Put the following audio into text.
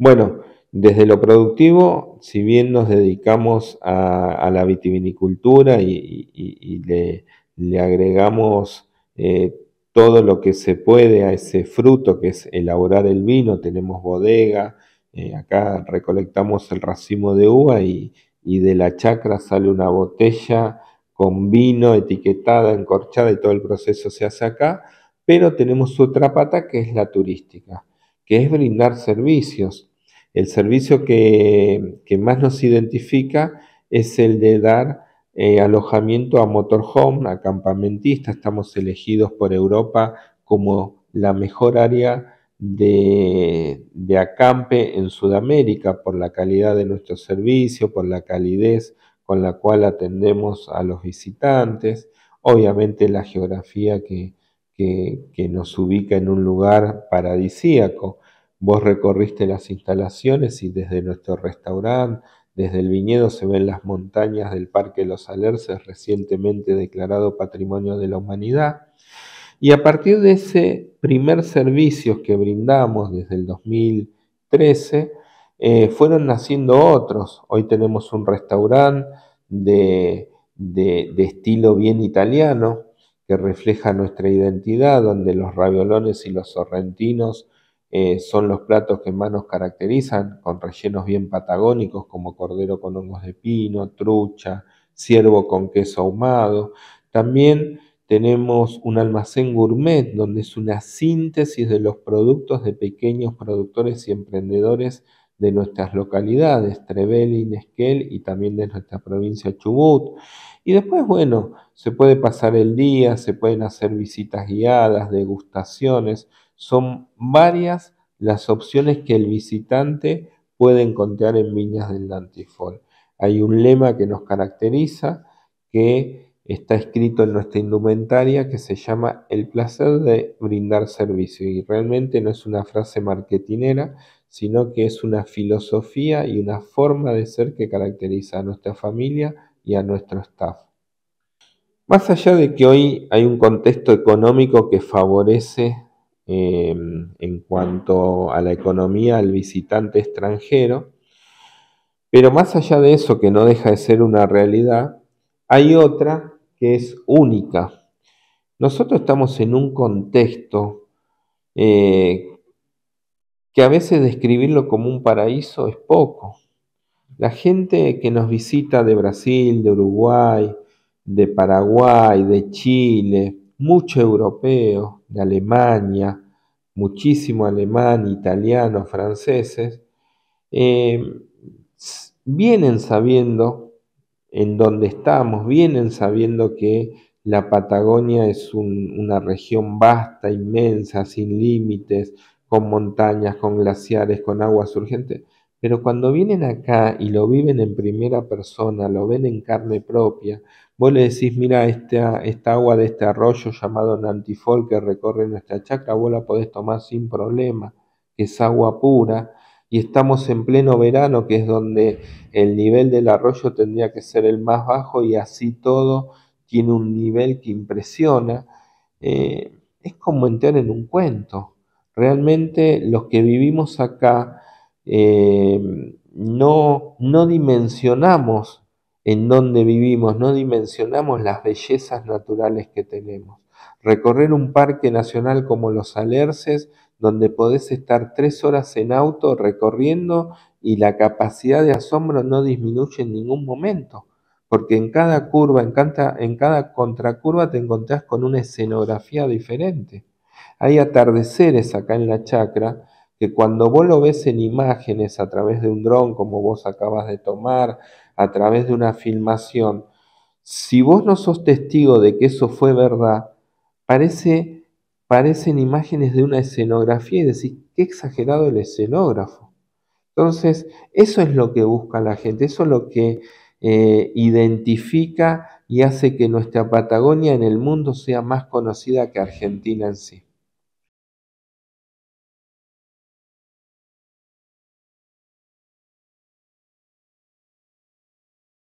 Bueno, desde lo productivo, si bien nos dedicamos a, la vitivinicultura y, le, agregamos eh, todo lo que se puede a ese fruto que es elaborar el vino, tenemos bodega, eh, acá recolectamos el racimo de uva y de la chacra sale una botella con vino etiquetada, encorchada y todo el proceso se hace acá, pero tenemos otra pata que es la turística, que es brindar servicios el servicio que, más nos identifica es el de dar eh, alojamiento a motorhome, a Estamos elegidos por Europa como la mejor área de, acampe en Sudamérica por la calidad de nuestro servicio, por la calidez con la cual atendemos a los visitantes, obviamente la geografía que nos ubica en un lugar paradisíaco. Vos recorriste las instalaciones y desde nuestro restaurante, desde el viñedo se ven las montañas del Parque Los Alerces, recientemente declarado Patrimonio de la Humanidad. Y a partir de ese primer servicio que brindamos desde el 2013, eh, fueron naciendo otros. Hoy tenemos un restaurante de estilo bien italiano que refleja nuestra identidad, donde los raviolones y los sorrentinos eh, son los platos que más nos caracterizan, con rellenos bien patagónicos como cordero con hongos de pino, trucha, ciervo con queso ahumado. También tenemos un almacén gourmet donde es una síntesis de los productos de pequeños productores y emprendedores de nuestras localidades, y Nesquel y también de nuestra provincia Chubut. Y después, bueno, se puede pasar el día, se pueden hacer visitas guiadas, degustaciones, son varias las opciones que el visitante puede encontrar en Viñas del Dantifol. Hay un lema que nos caracteriza, que está escrito en nuestra indumentaria, que se llama El placer de brindar servicio. Y realmente no es una frase marketinera, sino que es una filosofía y una forma de ser que caracteriza a nuestra familia y a nuestro staff. Más allá de que hoy hay un contexto económico que favorece Em, en cuanto a la economía al visitante extranjero. Pero más allá de eso, que no deja de ser una realidad, hay otra que es única. Nosotros estamos en un contexto eh, que a veces describirlo como un paraíso es poco. La gente que nos visita de Brasil, de Uruguay, de Paraguay, de Chile, mucho europeo, de Alemania, muchísimo alemán, italiano, franceses, eh, vienen sabiendo en dónde estamos, vienen sabiendo que la Patagonia es una región vasta, inmensa, sin límites, con montañas, con glaciares, con aguas urgentes. Pero cuando vienen acá y lo viven en primera persona, lo ven en carne propia, vos le decís, mira, este esta, agua de este arroyo llamado Nantifol que recorre nuestra chacra, vos la podés tomar sin problema, que es agua pura, y estamos en pleno verano, que es donde el nivel del arroyo tendría que ser el más bajo y así todo tiene un nivel que impresiona. Eh, es como entrar en un cuento. Realmente los que vivimos acá, eh, no, no dimensionamos en donde vivimos, no dimensionamos las bellezas naturales que tenemos. Recorrer un parque nacional como los Alerces, donde podés estar tres horas en auto recorriendo y la capacidad de asombro no disminuye en ningún momento, porque en cada curva, en cada, en cada contracurva te encontrás con una escenografía diferente. Hay atardeceres acá en la chacra que cuando vos lo ves en imágenes a través de un dron, como vos acabas de tomar, a través de una filmación, si vos no sos testigo de que eso fue verdad, parece, parecen imágenes de una escenografía y decís, qué exagerado el escenógrafo. Entonces, eso es lo que busca la gente, eso es lo que eh, identifica y hace que nuestra Patagonia en el mundo sea más conocida que Argentina en sí.